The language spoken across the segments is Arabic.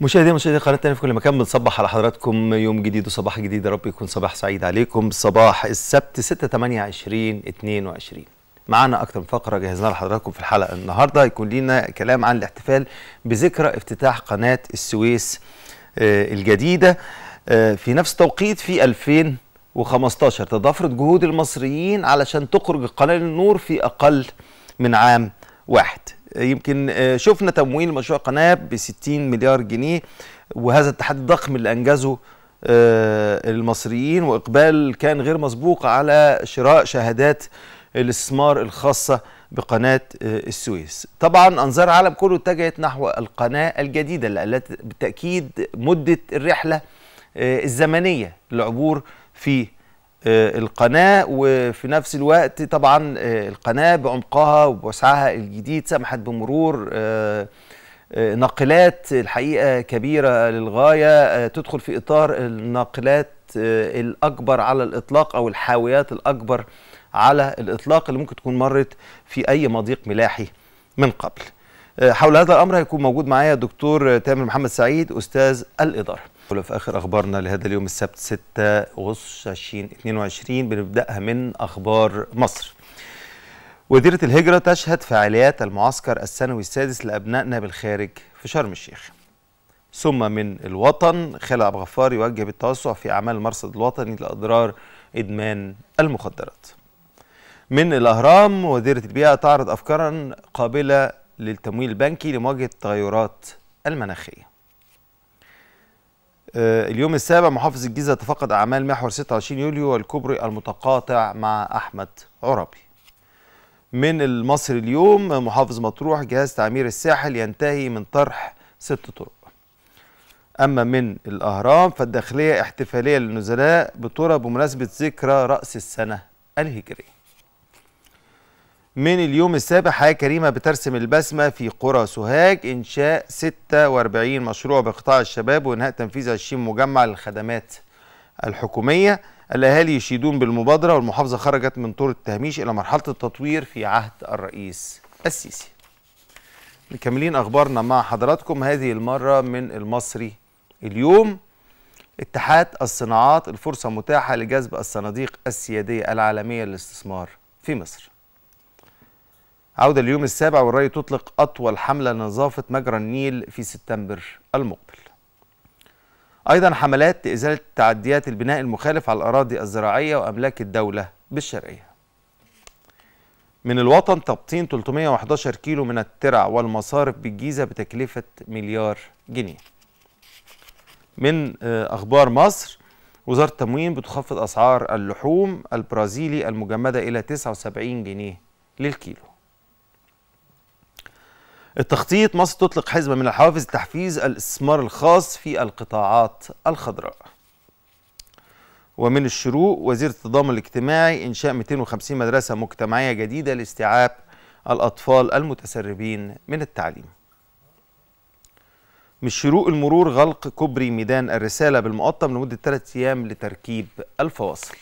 مشاهدينا مشاهدي قناه تاني في كل مكان بنصبح على حضراتكم يوم جديد وصباح جديد يا رب يكون صباح سعيد عليكم صباح السبت 6 8 20 22 معانا اكتر من فقره جهزناها لحضراتكم في الحلقه النهارده هيكون لينا كلام عن الاحتفال بذكرى افتتاح قناه السويس آه، الجديده آه، في نفس التوقيت في 2015 تضافرت جهود المصريين علشان تخرج القناه للنور في اقل من عام واحد يمكن آه، شفنا تمويل مشروع قناه ب 60 مليار جنيه وهذا التحدي الضخم اللي انجزه آه، المصريين واقبال كان غير مسبوق على شراء شهادات الاستثمار الخاصه بقناه آه، السويس. طبعا انظار العالم كله اتجهت نحو القناه الجديده اللي بالتاكيد مده الرحله الزمنيه للعبور في آه، القناة وفي نفس الوقت طبعا آه، القناة بعمقها وبوسعها الجديد سمحت بمرور آه، ناقلات الحقيقة كبيرة للغاية تدخل في إطار الناقلات الأكبر على الإطلاق أو الحاويات الأكبر على الإطلاق اللي ممكن تكون مرت في أي مضيق ملاحي من قبل حول هذا الأمر هيكون موجود معايا الدكتور تامر محمد سعيد أستاذ الإدارة في اخر اخبارنا لهذا اليوم السبت 6 اغسطس 2022 بنبداها من اخبار مصر. وزيره الهجره تشهد فعاليات المعسكر السنوي السادس لابنائنا بالخارج في شرم الشيخ. ثم من الوطن خالد عبد الغفار يوجه بالتوسع في اعمال المرصد الوطني لاضرار ادمان المخدرات. من الاهرام وزيره البيئه تعرض افكارا قابله للتمويل البنكي لمواجهه التغيرات المناخيه. آه، اليوم السابع محافظ الجيزة تفقد أعمال محور 26 يوليو والكوبري المتقاطع مع أحمد عربي من المصر اليوم محافظ مطروح جهاز تعمير الساحل ينتهي من طرح ست طرق أما من الأهرام فالداخلية احتفالية للنزلاء بطرق بمناسبة ذكرى رأس السنة الهجرية من اليوم السابع حياة كريمة بترسم البسمة في قرى سوهاج إنشاء 46 مشروع بقطاع الشباب وإنهاء تنفيذ 20 مجمع للخدمات الحكومية الأهالي يشيدون بالمبادرة والمحافظة خرجت من طور التهميش إلى مرحلة التطوير في عهد الرئيس السيسي مكملين أخبارنا مع حضراتكم هذه المرة من المصري اليوم اتحاد الصناعات الفرصة متاحة لجذب الصناديق السيادية العالمية للاستثمار في مصر عودة اليوم السابع والري تطلق أطول حملة لنظافة مجرى النيل في سبتمبر المقبل أيضا حملات لإزالة تعديات البناء المخالف على الأراضي الزراعية وأملاك الدولة بالشرقية من الوطن تبطين 311 كيلو من الترع والمصارف بالجيزة بتكلفة مليار جنيه من آه، أخبار مصر وزارة التموين بتخفض أسعار اللحوم البرازيلي المجمدة إلى 79 جنيه للكيلو التخطيط مصر تطلق حزمة من الحوافز لتحفيز الاستثمار الخاص في القطاعات الخضراء ومن الشروق وزير التضامن الاجتماعي إنشاء 250 مدرسة مجتمعية جديدة لاستيعاب الأطفال المتسربين من التعليم من الشروق المرور غلق كوبري ميدان الرسالة بالمقطم لمدة 3 أيام لتركيب الفواصل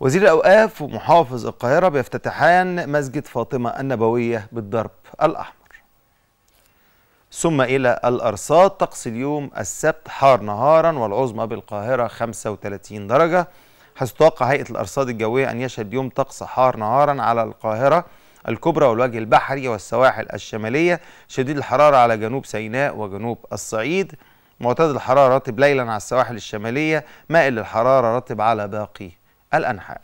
وزير الأوقاف ومحافظ القاهرة بيفتتحان مسجد فاطمة النبوية بالضرب الأحمر ثم إلى الأرصاد طقس اليوم السبت حار نهارا والعظمى بالقاهرة 35 درجة حيث تتوقع هيئة الأرصاد الجوية أن يشهد يوم طقس حار نهارا على القاهرة الكبرى والوجه البحري والسواحل الشمالية شديد الحرارة على جنوب سيناء وجنوب الصعيد معتدل الحرارة راتب ليلا على السواحل الشمالية مائل الحرارة راتب على باقي الأنحاء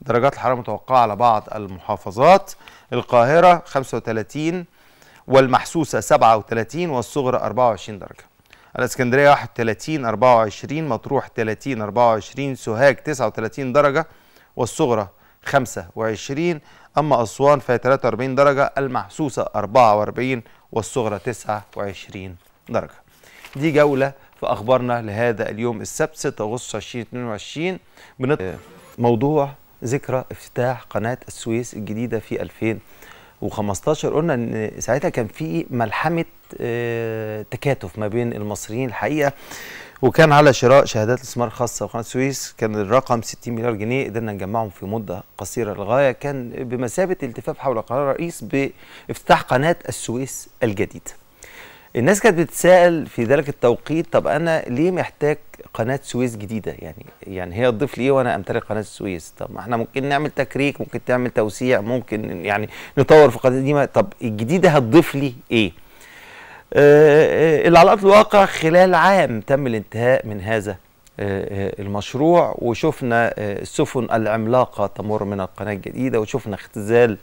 درجات الحرارة متوقعة على بعض المحافظات القاهرة 35 والمحسوسة 37 والصغرى 24 درجة الاسكندرية 31 24 مطروح 30 24 سوهاج 39 درجة والصغرى 25 أما أسوان فهي 43 درجة المحسوسة 44 والصغرى 29 درجة دي جولة في أخبارنا لهذا اليوم السبت 6 أغسطس 2022 بنت... موضوع ذكرى افتتاح قناة السويس الجديدة في 2015 قلنا إن ساعتها كان في ملحمة آه، تكاتف ما بين المصريين الحقيقة وكان على شراء شهادات الاستثمار الخاصة بقناة السويس كان الرقم 60 مليار جنيه قدرنا نجمعهم في مدة قصيرة للغاية كان بمثابة التفاف حول قرار الرئيس بافتتاح قناة السويس الجديدة الناس كانت بتتساءل في ذلك التوقيت طب انا ليه محتاج قناه سويس جديده يعني يعني هي تضيف لي ايه وانا امتلك قناه السويس طب ما احنا ممكن نعمل تكريك ممكن تعمل توسيع ممكن يعني نطور في القناه دي طب الجديده هتضيف لي ايه آه،, آه اللي على ارض الواقع خلال عام تم الانتهاء من هذا آه، آه، المشروع وشفنا السفن العملاقة تمر من القناة الجديدة وشفنا اختزال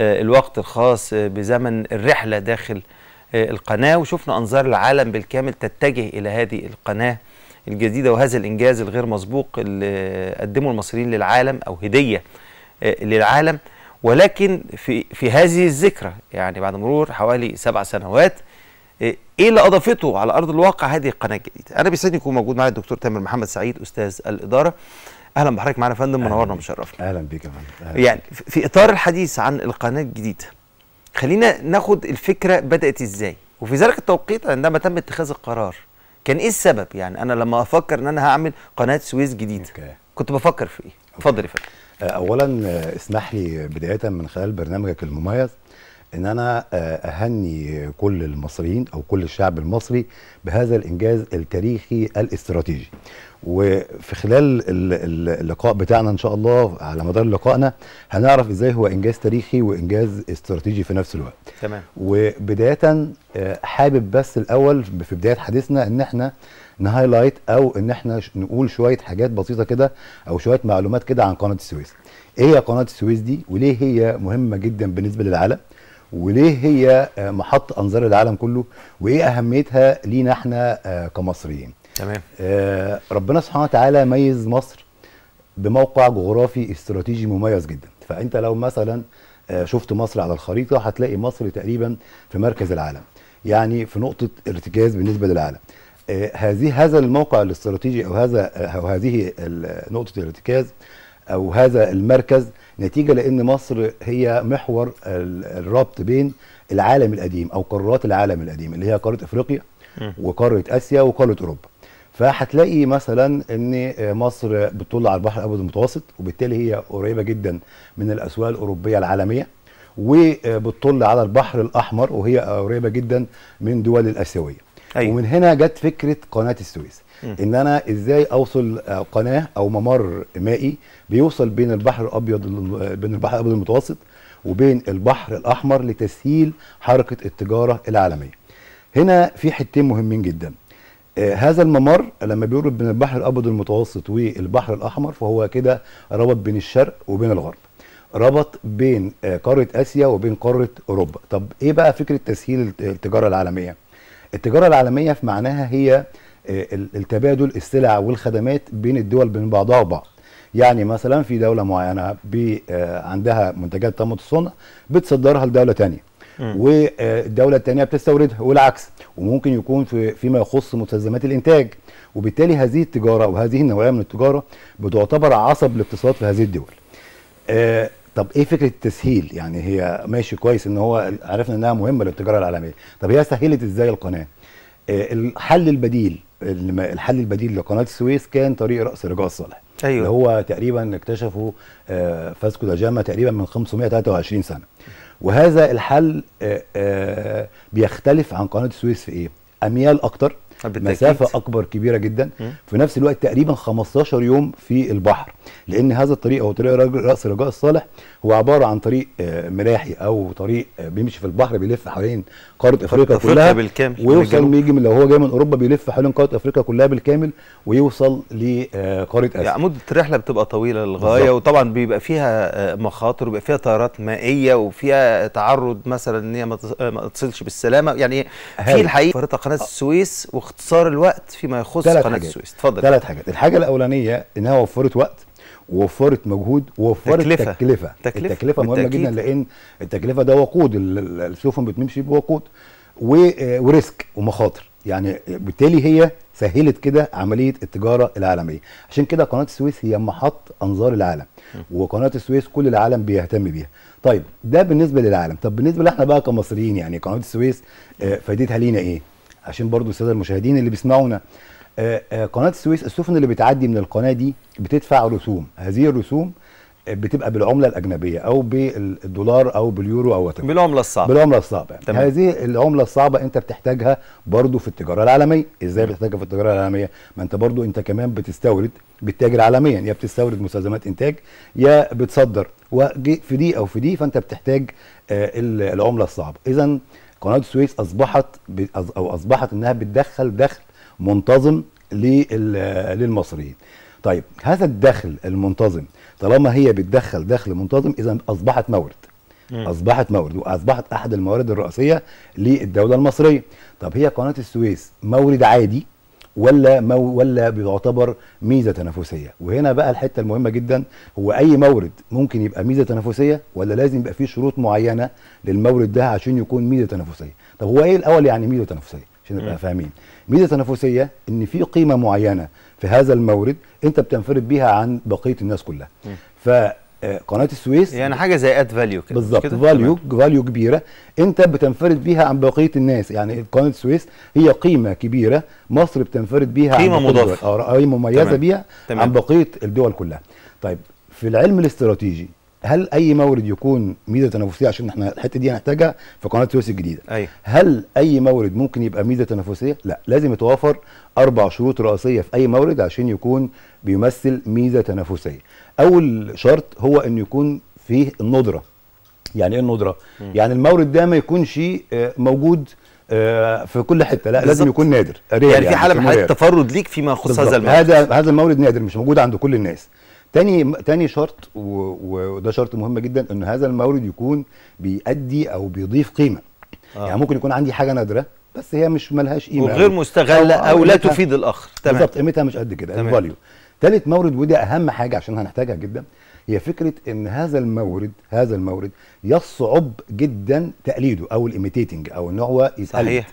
الوقت الخاص بزمن الرحلة داخل القناة وشفنا أنظار العالم بالكامل تتجه إلى هذه القناة الجديدة وهذا الإنجاز الغير مسبوق اللي قدمه المصريين للعالم أو هدية آه، للعالم ولكن في في هذه الذكرى يعني بعد مرور حوالي سبع سنوات آه، ايه اللي اضافته على ارض الواقع هذه القناه الجديده انا بيسعدني يكون موجود معايا الدكتور تامر محمد سعيد استاذ الاداره اهلا بحضرتك معانا يا فندم منورنا ومشرفنا اهلا بيك يا فندم يعني في اطار الحديث عن القناه الجديده خلينا ناخد الفكره بدات ازاي وفي ذلك التوقيت عندما تم اتخاذ القرار كان ايه السبب يعني انا لما افكر ان انا هعمل قناه سويس جديده أوكي. كنت بفكر في ايه اتفضل يا فندم اولا آه، اسمح لي بدايه من خلال برنامجك المميز ان انا آه، اهني كل المصريين او كل الشعب المصري بهذا الانجاز التاريخي الاستراتيجي وفي خلال اللقاء بتاعنا ان شاء الله على مدار لقائنا هنعرف ازاي هو انجاز تاريخي وانجاز استراتيجي في نفس الوقت تمام وبدايه آه، حابب بس الاول في بدايه حديثنا ان احنا نهايلايت او ان احنا نقول شويه حاجات بسيطه كده او شويه معلومات كده عن قناه السويس ايه هي قناه السويس دي وليه هي مهمه جدا بالنسبه للعالم وليه هي آه، محط انظار العالم كله وايه اهميتها لينا احنا آه، كمصريين تمام آه، ربنا سبحانه وتعالى ميز مصر بموقع جغرافي استراتيجي مميز جدا فانت لو مثلا شفت مصر على الخريطه هتلاقي مصر تقريبا في مركز العالم يعني في نقطه ارتكاز بالنسبه للعالم هذه هذا الموقع الاستراتيجي او هذا او هذه نقطه الارتكاز او هذا المركز نتيجه لان مصر هي محور الربط بين العالم القديم او قارات العالم القديم اللي هي قاره افريقيا وقاره اسيا وقاره اوروبا فهتلاقي مثلا ان مصر بتطل على البحر الابيض المتوسط وبالتالي هي قريبه جدا من الاسواق الاوروبيه العالميه وبتطل على البحر الاحمر وهي قريبه جدا من دول الاسيويه أيوة. ومن هنا جت فكره قناه السويس م. ان انا ازاي اوصل آه، قناه او ممر مائي بيوصل بين البحر الابيض بين البحر الابيض المتوسط وبين البحر الاحمر لتسهيل حركه التجاره العالميه هنا في حتتين مهمين جدا آه هذا الممر لما بيربط بين البحر الابيض المتوسط والبحر الاحمر فهو كده ربط بين الشرق وبين الغرب ربط بين آه، قاره اسيا وبين قاره اوروبا طب ايه بقى فكره تسهيل التجاره العالميه التجاره العالميه في معناها هي آه، التبادل السلع والخدمات بين الدول بين بعضها وبعض يعني مثلا في دوله معينه آه، عندها منتجات تم الصنع بتصدرها لدوله ثانيه والدوله الثانيه بتستوردها والعكس وممكن يكون في فيما يخص مستلزمات الانتاج وبالتالي هذه التجاره وهذه النوعيه من التجاره بتعتبر عصب الاقتصاد في هذه الدول آه، طب ايه فكره التسهيل يعني هي ماشي كويس ان هو عرفنا انها مهمه للتجاره العالميه طب هي سهلت ازاي القناه آه، الحل البديل الحل البديل لقناه السويس كان طريق راس رجاء صالح أيوة. اللي هو تقريبا اكتشفه آه، فاسكو دا جاما تقريبا من 523 سنه وهذا الحل آه، بيختلف عن قناه السويس في ايه اميال اكتر مسافه اكبر كبيره جدا م. في نفس الوقت تقريبا 15 يوم في البحر لان هذا الطريق او طريق راس رجاء الصالح هو عباره عن طريق آه، ملاحي او طريق آه، بيمشي في البحر بيلف حوالين قاره افريقيا كلها بالكامل ويوصل من لو هو جاي من اوروبا بيلف حوالين قاره افريقيا كلها بالكامل ويوصل لقاره آه، اسيا يعني مده الرحله بتبقى طويله للغايه بالزبط. وطبعا بيبقى فيها مخاطر وبيبقى فيها تيارات مائيه وفيها تعرض مثلا ان هي ما تصلش بالسلامه يعني في الحقيقه قناه السويس واختصار الوقت فيما يخص قناه حاجات. السويس اتفضل ثلاث حاجات الحاجه الاولانيه انها وفرت وقت ووفرت مجهود ووفرت تكلفة. تكلفة تكلفة التكلفة مهمة جدا لأن التكلفة ده وقود السفن بتمشي بوقود آه، وريسك ومخاطر يعني بالتالي هي سهلت كده عملية التجارة العالمية عشان كده قناة السويس هي محط أنظار العالم وقناة السويس كل العالم بيهتم بيها طيب ده بالنسبة للعالم طب بالنسبة لإحنا بقى كمصريين يعني قناة السويس آه، فايدتها لينا إيه؟ عشان برضو الساده المشاهدين اللي بيسمعونا آه، آه، قناه السويس السفن اللي بتعدي من القناه دي بتدفع رسوم هذه الرسوم آه، بتبقى بالعمله الاجنبيه او بالدولار او باليورو او وتبقى. بالعمله الصعبه بالعمله الصعبه يعني تمام. هذه العمله الصعبه انت بتحتاجها برضو في التجاره العالميه ازاي بتحتاجها في التجاره العالميه ما انت برضو انت كمان بتستورد بتتاجر عالميا يا بتستورد مستلزمات انتاج يا بتصدر وفي دي او في دي فانت بتحتاج العمله الصعبه اذا قناه السويس اصبحت او اصبحت انها بتدخل دخل منتظم للمصريين طيب هذا الدخل المنتظم طالما هي بتدخل دخل منتظم اذا اصبحت مورد اصبحت مورد واصبحت احد الموارد الرئيسيه للدوله المصريه طب هي قناه السويس مورد عادي ولا مو ولا بيعتبر ميزه تنافسيه وهنا بقى الحته المهمه جدا هو اي مورد ممكن يبقى ميزه تنافسيه ولا لازم يبقى فيه شروط معينه للمورد ده عشان يكون ميزه تنافسيه طب هو ايه الاول يعني ميزه تنافسيه عشان نبقى فاهمين ميزه تنافسيه ان في قيمه معينه في هذا المورد انت بتنفرد بيها عن بقيه الناس كلها ف آه، قناه السويس يعني حاجه زي اد فاليو كده بالظبط فاليو فاليو كبيره انت بتنفرد بيها عن بقيه الناس يعني قناه السويس هي قيمه كبيره مصر بتنفرد بيها قيمه مضافه قيمه آه، مميزه تمام. بيها تمام. عن بقيه الدول كلها طيب في العلم الاستراتيجي هل اي مورد يكون ميزه تنافسيه عشان احنا الحته دي هنحتاجها في قناه سويس الجديده أيوة. هل اي مورد ممكن يبقى ميزه تنافسيه لا لازم يتوافر اربع شروط رئيسيه في اي مورد عشان يكون بيمثل ميزه تنافسيه اول شرط هو ان يكون فيه الندره يعني ايه الندره م. يعني المورد ده ما يكونش آه، موجود آه، في كل حته لا بالزبط. لازم يكون نادر يعني, يعني في حاله من حالات التفرد ليك فيما يخص هذا المورد هذا هذا المورد نادر مش موجود عند كل الناس تاني تاني شرط وده شرط مهم جدا ان هذا المورد يكون بيأدي او بيضيف قيمه آه. يعني ممكن يكون عندي حاجه نادره بس هي مش ملهاش قيمه وغير مستغله او, أو, أو لا تفيد الاخر تمام بالظبط قيمتها مش قد كده الفاليو تالت مورد ودي اهم حاجه عشان هنحتاجها جدا هي فكره ان هذا المورد هذا المورد يصعب جدا تقليده او الايميتيتنج او ان هو يتقلد صحيح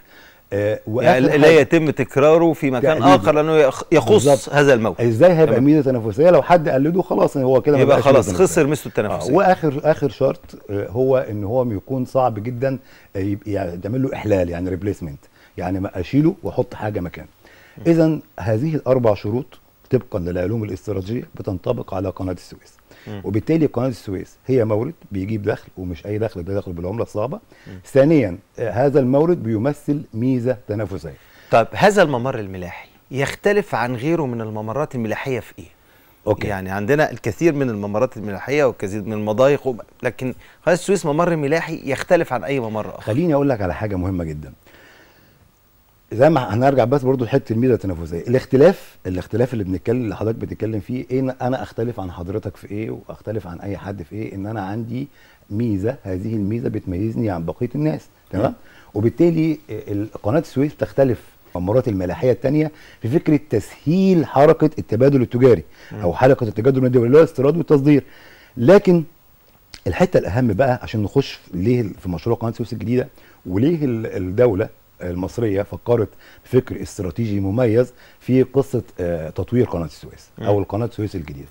آه، يعني لا يتم تكراره في مكان تقليدي. يعني اخر لانه يخص بالزبط. هذا الموقف ازاي هيبقى ميزه تنافسيه لو حد قلده خلاص هو كده يبقى خلاص خسر ميزته التنافسيه آه واخر اخر شرط آه، هو ان هو يكون صعب جدا آه، يعني تعمل له احلال يعني ريبليسمنت يعني اشيله واحط حاجه مكانه اذا هذه الاربع شروط طبقا للعلوم الاستراتيجيه بتنطبق على قناه السويس وبالتالي قناه السويس هي مورد بيجيب دخل ومش اي دخل ده دخل بالعمله الصعبه ثانيا آه، هذا المورد بيمثل ميزه تنافسيه طب هذا الممر الملاحي يختلف عن غيره من الممرات الملاحيه في ايه أوكي. يعني عندنا الكثير من الممرات الملاحيه والكثير من المضايق لكن قناه السويس ممر ملاحي يختلف عن اي ممر اخر خليني اقول لك على حاجه مهمه جدا زي ما هنرجع بس برضو لحته الميزه التنافسيه الاختلاف الاختلاف اللي بنتكلم اللي حضرتك بتتكلم فيه ايه انا اختلف عن حضرتك في ايه واختلف عن اي حد في ايه ان انا عندي ميزه هذه الميزه بتميزني عن بقيه الناس تمام وبالتالي قناه السويس بتختلف ممرات الملاحيه الثانيه في فكره تسهيل حركه التبادل التجاري او حركه التجادل الدولي اللي هو الاستيراد والتصدير لكن الحته الاهم بقى عشان نخش ليه في مشروع قناه السويس الجديده وليه الدوله المصريه فكرت بفكر استراتيجي مميز في قصه آه، تطوير قناه السويس او القناه السويس الجديده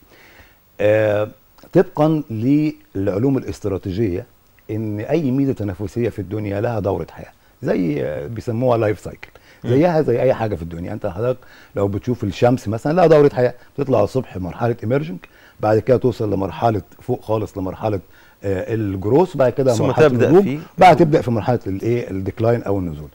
آه، طبقا للعلوم الاستراتيجيه ان اي ميزه تنافسيه في الدنيا لها دوره حياه زي آه، بيسموها لايف سايكل زيها زي اي حاجه في الدنيا انت حضرتك لو بتشوف الشمس مثلا لها دوره حياه بتطلع الصبح مرحله ايمرجنج بعد كده توصل لمرحله فوق خالص لمرحله الجروس بعد كده مرحله النزول بعد تبدا في مرحله الايه الديكلاين او النزول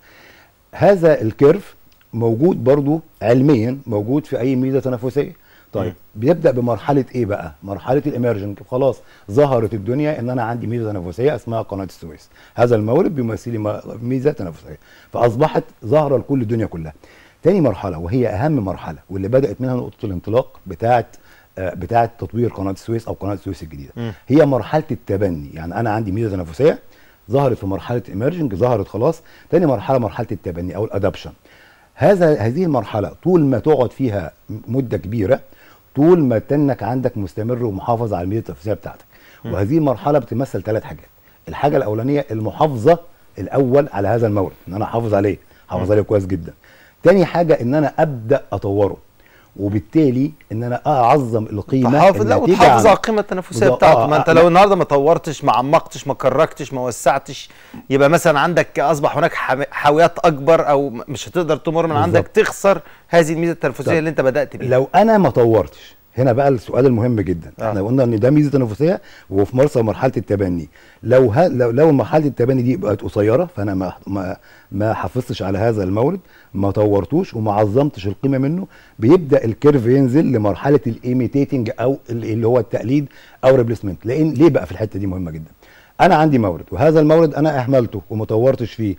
هذا الكيرف موجود برضو علميا موجود في اي ميزه تنافسيه طيب مم. بيبدا بمرحله ايه بقى مرحله الايمرجنج طيب، خلاص ظهرت الدنيا ان انا عندي ميزه تنافسيه اسمها قناه السويس هذا المورد بيمثل ميزه تنافسيه فاصبحت ظاهره لكل الدنيا كلها تاني مرحله وهي اهم مرحله واللي بدات منها نقطه الانطلاق بتاعه آه، بتاعه تطوير قناه السويس او قناه السويس الجديده مم. هي مرحله التبني يعني انا عندي ميزه تنافسيه ظهرت في مرحله ايمرجنج ظهرت خلاص تاني مرحله مرحله التبني او الادابشن هذا هذه المرحله طول ما تقعد فيها مده كبيره طول ما تنك عندك مستمر ومحافظ على الميزه التنفسيه بتاعتك وهذه المرحله بتمثل ثلاث حاجات الحاجه الاولانيه المحافظه الاول على هذا المورد ان انا احافظ عليه احافظ عليه كويس جدا تاني حاجه ان انا ابدا اطوره وبالتالي ان انا اعظم القيمه تحافظ لا وتحافظ على القيمه التنافسيه بتاعته آه ما انت آه، لو النهارده ما طورتش ما عمقتش ما كركتش ما وسعتش يبقى مثلا عندك اصبح هناك حاويات اكبر او مش هتقدر تمر من بالزبط. عندك تخسر هذه الميزه التنافسيه اللي انت بدات بيها لو انا ما طورتش هنا بقى السؤال المهم جدا آه. احنا قلنا ان ده ميزه تنافسيه وفي مرسى مرحله التبني لو ها لو, لو مرحله التبني دي بقت قصيره فانا ما ما, ما حافظتش على هذا المورد ما طورتوش وما عظمتش القيمه منه بيبدا الكيرف ينزل لمرحله الايميتيتنج او اللي هو التقليد او ريبليسمنت لان ليه بقى في الحته دي مهمه جدا انا عندي مورد وهذا المورد انا اهملته وما طورتش فيه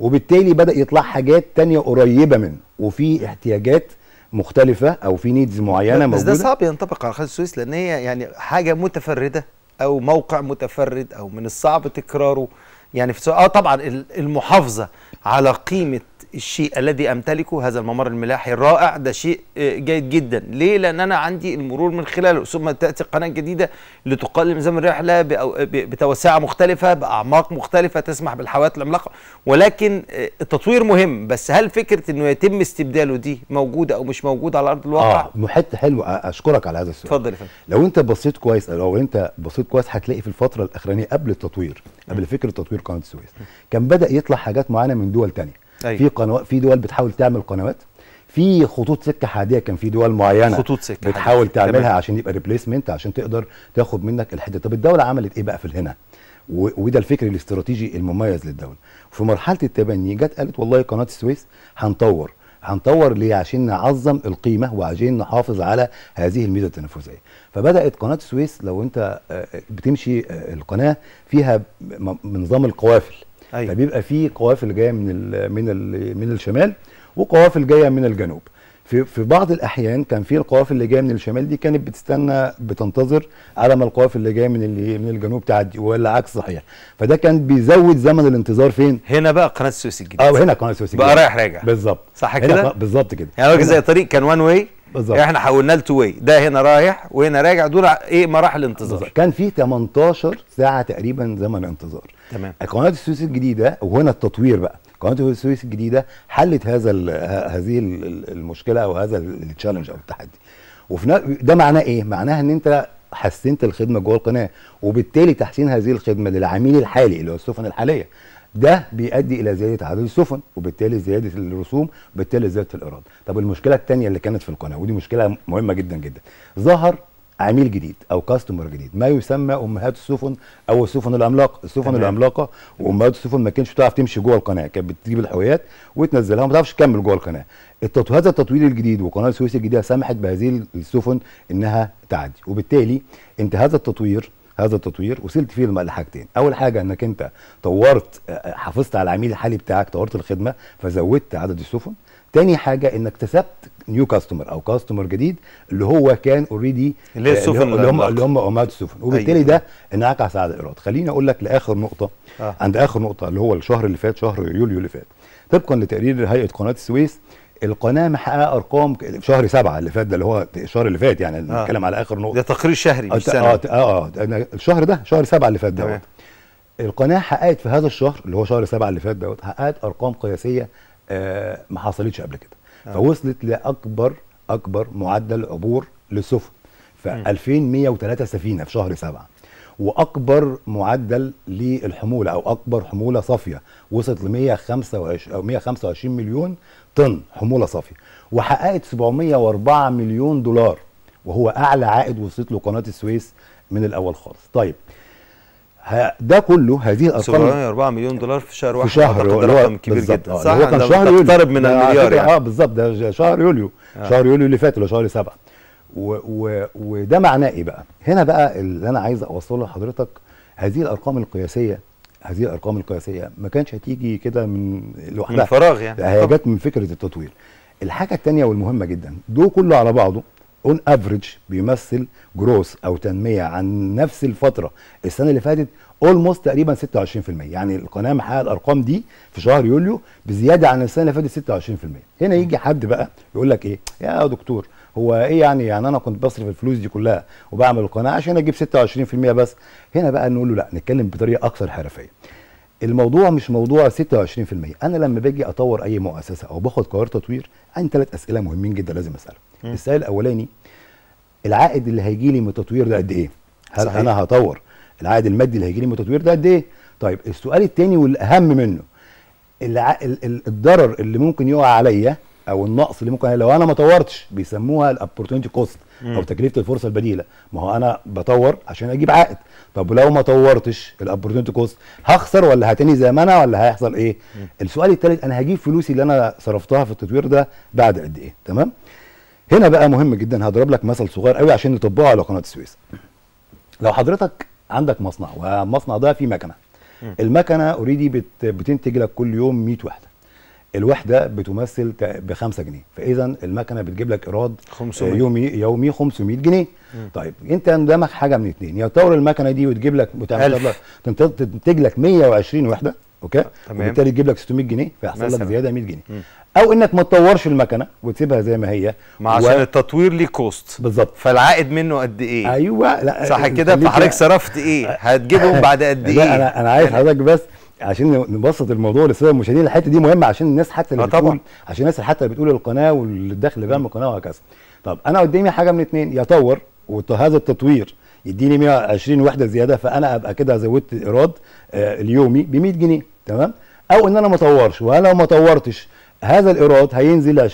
وبالتالي بدا يطلع حاجات تانية قريبه منه وفي احتياجات مختلفه او في نيدز معينه بس موجوده بس ده صعب ينطبق على قناه السويس لان هي يعني حاجه متفرده او موقع متفرد او من الصعب تكراره يعني في اه طبعا المحافظه على قيمه الشيء الذي امتلكه هذا الممر الملاحي الرائع ده شيء آه، جيد جدا ليه لان انا عندي المرور من خلاله ثم تاتي قناه جديده لتقلل ميزان الرحله بتوسعه مختلفه باعماق مختلفه تسمح بالحوايات العملاقه ولكن آه، التطوير مهم بس هل فكره انه يتم استبداله دي موجوده او مش موجوده على ارض الواقع اه حته حلوه اشكرك على هذا السؤال اتفضل لو انت بصيت كويس لو انت بصيت كويس هتلاقي في الفتره الاخرانيه قبل التطوير قبل فكره تطوير قناه السويس كان بدا يطلع حاجات معانا من دول ثانيه أيوة. في قنوات في دول بتحاول تعمل قنوات في خطوط سكه حاديه كان في دول معينه خطوط سكه بتحاول حدية. تعملها تمام. عشان يبقى ريبليسمنت عشان تقدر تاخد منك الحته طب الدوله عملت ايه بقى في هنا وده الفكر الاستراتيجي المميز للدوله في مرحله التبني جت قالت والله قناه السويس هنطور هنطور ليه عشان نعظم القيمه وعشان نحافظ على هذه الميزه التنافسيه فبدات قناه السويس لو انت آه، آه، بتمشي آه، القناه فيها نظام القوافل أيوة. فبيبقى في قوافل جايه من الـ من الـ من الشمال وقوافل جايه من الجنوب في في بعض الاحيان كان في القوافل اللي جايه من الشمال دي كانت بتستنى بتنتظر على ما القوافل اللي جايه من اللي من الجنوب تعدي والعكس صحيح فده كان بيزود زمن الانتظار فين هنا بقى قناه السويس الجديده اه هنا قناه السويس الجديده بقى رايح راجع بالظبط صح كده بالظبط كده يعني زي طريق كان وان واي بالظبط يعني احنا حولناه لتو واي ده هنا رايح وهنا راجع دول ايه مراحل انتظار بالزبط. كان في 18 ساعه تقريبا زمن انتظار تمام قناه السويس الجديده وهنا التطوير بقى قناه السويس الجديده حلت هذا هذه المشكله او هذا التشالنج او التحدي وفي ده معناه ايه معناها ان انت حسنت الخدمه جوه القناه وبالتالي تحسين هذه الخدمه للعميل الحالي اللي هو السفن الحاليه ده بيؤدي الى زياده عدد السفن وبالتالي زياده الرسوم وبالتالي زياده الايراد طب المشكله الثانيه اللي كانت في القناه ودي مشكله مهمه جدا جدا ظهر عميل جديد او كاستمر جديد ما يسمى امهات السفن او السفن العملاقه السفن تمام. العملاقه وامهات السفن ما كانتش بتعرف تمشي جوه القناه كانت بتجيب الحاويات وتنزلها وما بتعرفش تكمل جوه القناه التطوير هذا التطوير الجديد وقناه السويس الجديده سمحت بهذه السفن انها تعدي وبالتالي انت هذا التطوير هذا التطوير وصلت فيه لحاجتين اول حاجه انك انت طورت آه، آه، حافظت على العميل الحالي بتاعك طورت الخدمه فزودت عدد السفن تاني حاجه انك اكتسبت نيو كاستمر او كاستمر جديد اللي هو كان اوريدي اللي آه، السفن اللي هم اللي هم امهات السفن أيوة. وبالتالي ده انعكس على الايراد خليني اقول لك لاخر نقطه آه. عند اخر نقطه اللي هو الشهر اللي فات شهر يوليو اللي فات طبقا لتقرير هيئه قناه السويس القناه محققه ارقام شهر سبعة اللي فات ده اللي هو الشهر اللي فات يعني آه. نتكلم آه. على اخر نقطه ده تقرير شهري مش آه، سنه اه اه, آه. الشهر ده شهر سبعة اللي فات دوت القناه حققت في هذا الشهر اللي هو شهر سبعة اللي فات دوت حققت ارقام قياسيه آه ما حصلتش قبل كده آه. فوصلت لاكبر اكبر معدل عبور للسفن ف 2103 سفينه في شهر سبعة واكبر معدل للحموله او اكبر حموله صافيه وصلت ل 125 او 125 مليون طن حموله صافيه وحققت 704 مليون دولار وهو اعلى عائد وصلت له قناه السويس من الاول خالص طيب ده كله هذه الارقام 704 مليون دولار في شهر واحد في شهر اللي رقم كبير جدا آه، صح هو كان شهر يوليو من آه، المليار يعني اه بالظبط ده شهر يوليو آه. شهر يوليو اللي فات اللي هو شهر سبعه و و وده معناه ايه بقى؟ هنا بقى اللي انا عايز اوصله لحضرتك هذه الارقام القياسيه هذه الارقام القياسيه ما كانش هتيجي كده من لوحدها من فراغ يعني هي جت من فكره التطوير. الحاجه الثانيه والمهمه جدا دول كله على بعضه اون افريج بيمثل جروس او تنميه عن نفس الفتره السنه اللي فاتت اولموست تقريبا 26% يعني القناه محققه الارقام دي في شهر يوليو بزياده عن السنه اللي فاتت 26% هنا يجي حد بقى يقول لك ايه يا دكتور هو ايه يعني يعني انا كنت بصرف الفلوس دي كلها وبعمل القناه عشان اجيب 26% بس هنا بقى نقول له لا نتكلم بطريقه اكثر حرفيه الموضوع مش موضوع 26% انا لما باجي اطور اي مؤسسه او باخد قرار تطوير عندي ثلاث اسئله مهمين جدا لازم اسالهم السؤال الاولاني العائد اللي هيجي لي من التطوير ده قد ايه هل صحيح. انا هطور العائد المادي اللي هيجي لي من التطوير ده قد ايه طيب السؤال الثاني والاهم منه الضرر اللي ممكن يقع عليا او النقص اللي ممكن لو انا ما طورتش بيسموها الاوبورتونيتي كوست او تكلفه الفرصه البديله ما هو انا بطور عشان اجيب عائد طب لو ما طورتش الاوبورتونيتي كوست هخسر ولا هتني زي ما انا ولا هيحصل ايه مم. السؤال الثالث انا هجيب فلوسي اللي انا صرفتها في التطوير ده بعد قد ايه تمام هنا بقى مهم جدا هضرب لك مثل صغير قوي عشان نطبقه على قناه السويس لو حضرتك عندك مصنع والمصنع ده فيه مكنه المكنه اوريدي بتنتج لك كل يوم 100 وحده الوحده بتمثل ب 5 جنيه فاذا المكنه بتجيب لك ايراد آه، يومي يومي 500 جنيه مم. طيب انت قدامك حاجه من اثنين يا تطور المكنه دي وتجيب لك تنتج لك 120 وحده اوكي آه، تمام. وبالتالي تجيب لك 600 جنيه فيحصل لك زياده 100 جنيه مم. او انك ما تطورش المكنه وتسيبها زي ما هي ما عشان التطوير ليه كوست بالظبط فالعائد منه قد ايه ايوه لا صح كده فحضرتك صرفت ايه هتجيبهم بعد قد ايه لا انا انا عايز يعني حضرتك بس عشان نبسط الموضوع للساده المشاهدين الحته دي مهمه عشان الناس حتى اللي اه بتقول طبعا. عشان الناس حتى اللي بتقول القناه والدخل اللي بيعمل القناه وهكذا طب انا قدامي حاجه من اثنين يطور وهذا التطوير يديني 120 وحده زياده فانا ابقى كده زودت ايراد آه، اليومي ب 100 جنيه تمام او ان انا ما اطورش وانا لو ما طورتش هذا الايراد هينزل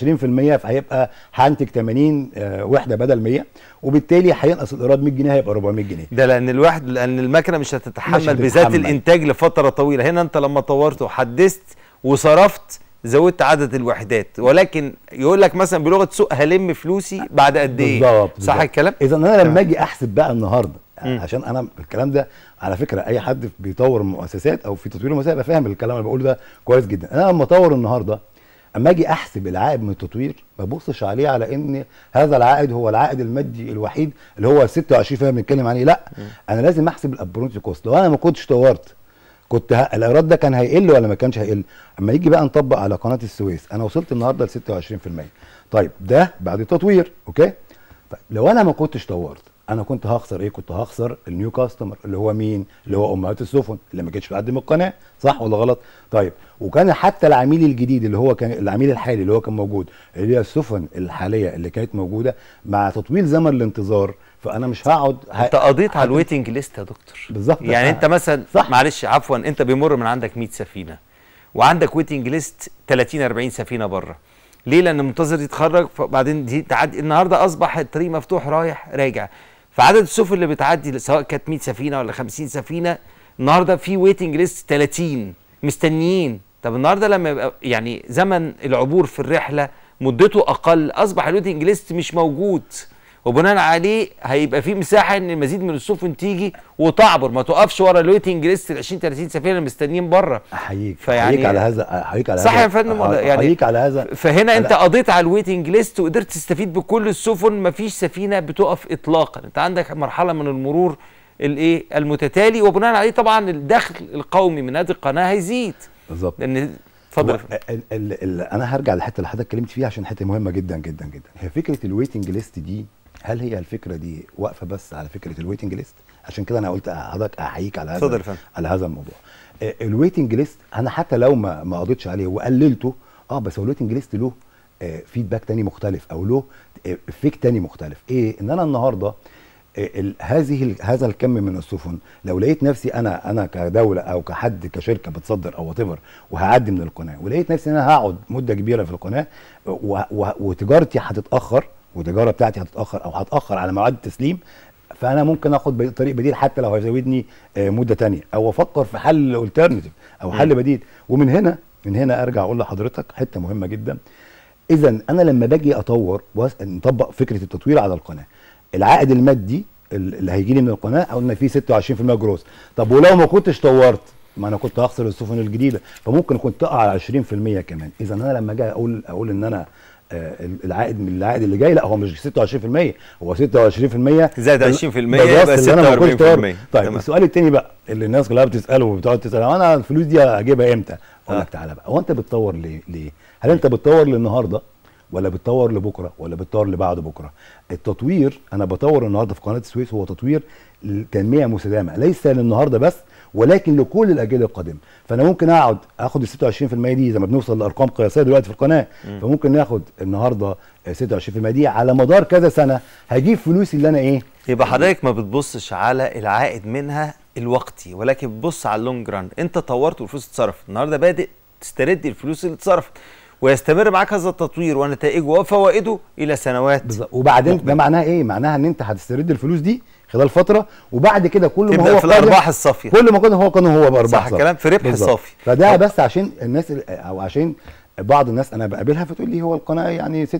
20% فهيبقى هنتج 80 آه، وحده بدل 100 وبالتالي هينقص الايراد 100 جنيه هيبقى 400 جنيه ده لان الواحد لان المكنه مش هتتحمل, مش هتتحمل بذات الانتاج لفتره طويله هنا انت لما طورت وحدثت وصرفت زودت عدد الوحدات ولكن يقول لك مثلا بلغه سوق هلم فلوسي بعد قد ايه بالظبط صح الكلام اذا انا لما اجي احسب بقى النهارده مم. عشان انا الكلام ده على فكره اي حد بيطور مؤسسات او في تطوير المؤسسات فاهم الكلام اللي بقوله ده كويس جدا انا لما اطور النهارده اما اجي احسب العائد من التطوير ما ببصش عليه على ان هذا العائد هو العائد المادي الوحيد اللي هو 26% بنتكلم عليه لا م. انا لازم احسب الابرونتي كوست لو انا ما كنتش طورت كنت الايراد ده كان هيقل ولا ما كانش هيقل اما نيجي بقى نطبق على قناه السويس انا وصلت النهارده ل 26% طيب ده بعد التطوير اوكي طيب لو انا ما كنتش طورت انا كنت هخسر ايه كنت هخسر النيو كاستمر اللي هو مين اللي هو امهات السفن اللي ما كانتش بتقدم القناه صح ولا غلط طيب وكان حتى العميل الجديد اللي هو كان العميل الحالي اللي هو كان موجود اللي هي السفن الحاليه اللي كانت موجوده مع تطويل زمن الانتظار فانا مش هقعد ه... انت قضيت على الويتنج ليست يا دكتور بالظبط يعني انت مثلا صح. معلش عفوا انت بيمر من عندك 100 سفينه وعندك ويتنج ليست 30 40 سفينه بره ليه لان منتظر يتخرج فبعدين دي تعدي النهارده اصبح الطريق مفتوح رايح راجع فعدد السفن اللي بتعدي سواء كانت 100 سفينه ولا 50 سفينه النهارده في ويتنج ليست 30 مستنيين طب النهارده لما يبقى يعني زمن العبور في الرحله مدته اقل اصبح الويتنج ليست مش موجود وبناء عليه هيبقى في مساحه ان المزيد من السفن تيجي وتعبر ما تقفش ورا الويتنج ليست ال 20 30 سفينه مستنيين بره احييك فيعني على هذا احييك على هذا صح يا فندم يعني احييك على هذا فهنا على انت قضيت على الويتنج ليست وقدرت تستفيد بكل السفن ما فيش سفينه بتقف اطلاقا انت عندك مرحله من المرور الايه المتتالي وبناء عليه طبعا الدخل القومي من هذه القناه هيزيد بالظبط لان اتفضل انا هرجع للحته اللي حضرتك اتكلمت فيها عشان حته مهمه جدا جدا جدا هي فكره الويتنج ليست دي هل هي الفكره دي واقفه بس على فكره الويتنج ليست عشان كده انا قلت حضرتك احييك على هذا على هذا الموضوع آه، الويتنج ليست انا حتى لو ما ما قضيتش عليه وقللته اه بس هو الويتنج ليست له فيدباك آه، تاني مختلف او له فيك آه، تاني مختلف ايه ان انا النهارده هذه هذا الكم من السفن لو لقيت نفسي انا انا كدوله او كحد كشركه بتصدر او وات وهعدي من القناه ولقيت نفسي ان انا هقعد مده كبيره في القناه وتجارتي هتتاخر والتجاره بتاعتي هتتاخر او هتاخر على ميعاد التسليم فانا ممكن اخد طريق بديل حتى لو هيزودني آه، مده تانية او افكر في حل الترنتيف او حل م. بديل ومن هنا من هنا ارجع اقول لحضرتك حته مهمه جدا اذا انا لما باجي اطور نطبق فكره التطوير على القناه العائد المادي اللي هيجي لي من القناه قلنا فيه 26% جروس طب ولو ما كنتش طورت ما انا كنت هخسر السفن الجديده فممكن كنت اقع على 20% كمان اذا انا لما اجي اقول اقول ان انا آه، العائد من العائد اللي جاي لا هو مش 26% هو 26% زائد 20% يبقى 46% طيب. طيب تمام. السؤال الثاني بقى اللي الناس كلها بتساله وبتقعد تسال انا الفلوس دي اجيبها امتى؟ اقول آه. لك تعالى بقى هو انت بتطور ليه؟ ليه؟ هل انت بتطور للنهارده ولا بتطور لبكره ولا بتطور لبعد بكره؟ التطوير انا بطور النهارده في قناه السويس هو تطوير تنميه مستدامه ليس للنهارده بس ولكن لكل الاجيال القادمه فانا ممكن اقعد اخد ال 26% دي زي ما بنوصل لارقام قياسيه دلوقتي في القناه م. فممكن ناخد النهارده 26% دي على مدار كذا سنه هجيب فلوسي اللي انا ايه يبقى حضرتك ما بتبصش على العائد منها الوقتي ولكن بتبص على اللونج ران انت طورت والفلوس اتصرفت النهارده بادئ تسترد الفلوس اللي اتصرفت ويستمر معاك هذا التطوير ونتائجه وفوائده الى سنوات بالظبط وبعدين ده معناها ايه معناها ان انت هتسترد الفلوس دي خلال فتره وبعد كده كل ما هو في الارباح الصافيه كل ما كان هو كان هو بارباح صح كلام في ربح صافي فده بس عشان الناس او عشان بعض الناس انا بقابلها فتقول لي هو القناه يعني 26%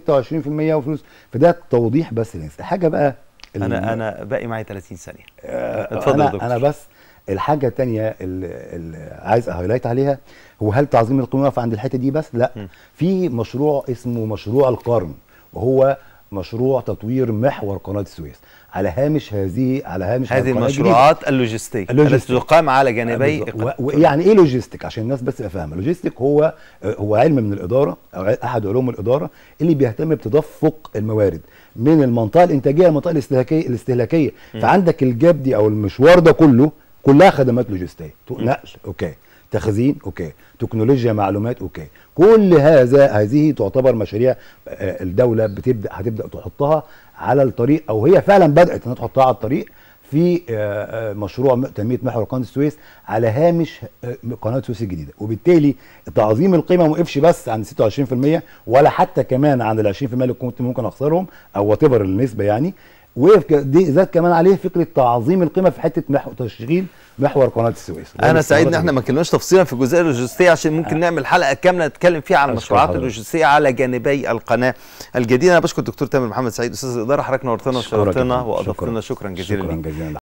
وفلوس فده توضيح بس للناس الحاجه بقى انا انا باقي معايا 30 ثانيه آه، اتفضل يا دكتور انا بس الحاجه الثانيه اللي عايز اهايلايت عليها هو هل تعظيم القانون يقف عند الحته دي بس لا م. في مشروع اسمه مشروع القرن وهو مشروع تطوير محور قناه السويس على هامش هذه على هامش هذه المشروعات اللوجستية التي تقام على جانبي ويعني ايه لوجيستيك عشان الناس بس تبقى فاهمه لوجيستيك هو هو علم من الاداره او احد علوم الاداره اللي بيهتم بتدفق الموارد من المنطقه الانتاجيه للمنطقه الاستهلاكيه الاستهلاكيه فعندك الجاب دي او المشوار ده كله كلها خدمات لوجستيه نقل اوكي تخزين اوكي تكنولوجيا معلومات اوكي كل هذا هذه تعتبر مشاريع آه، الدوله بتبدا هتبدا تحطها على الطريق او هي فعلا بدات انها تحطها على الطريق في آه، آه، مشروع تنميه محور قناه السويس على هامش آه، قناه السويس الجديده وبالتالي تعظيم القيمه ما وقفش بس عند 26% ولا حتى كمان عند ال 20% اللي كنت ممكن اخسرهم او وات النسبه يعني وقف ذات كمان عليه فكره تعظيم القيمه في حته محور تشغيل محور قناه السويس انا سعيد ان احنا ما اتكلمناش تفصيلا في الجزئيه اللوجستيه عشان ممكن آه. نعمل حلقه كامله نتكلم فيها عن المشروعات اللوجستيه على جانبي القناه الجديده انا بشكر الدكتور تامر محمد سعيد استاذ الاداره حضرتك نورتنا وشرفتنا واضفتنا شكرا جزيلا شكرا جزيلا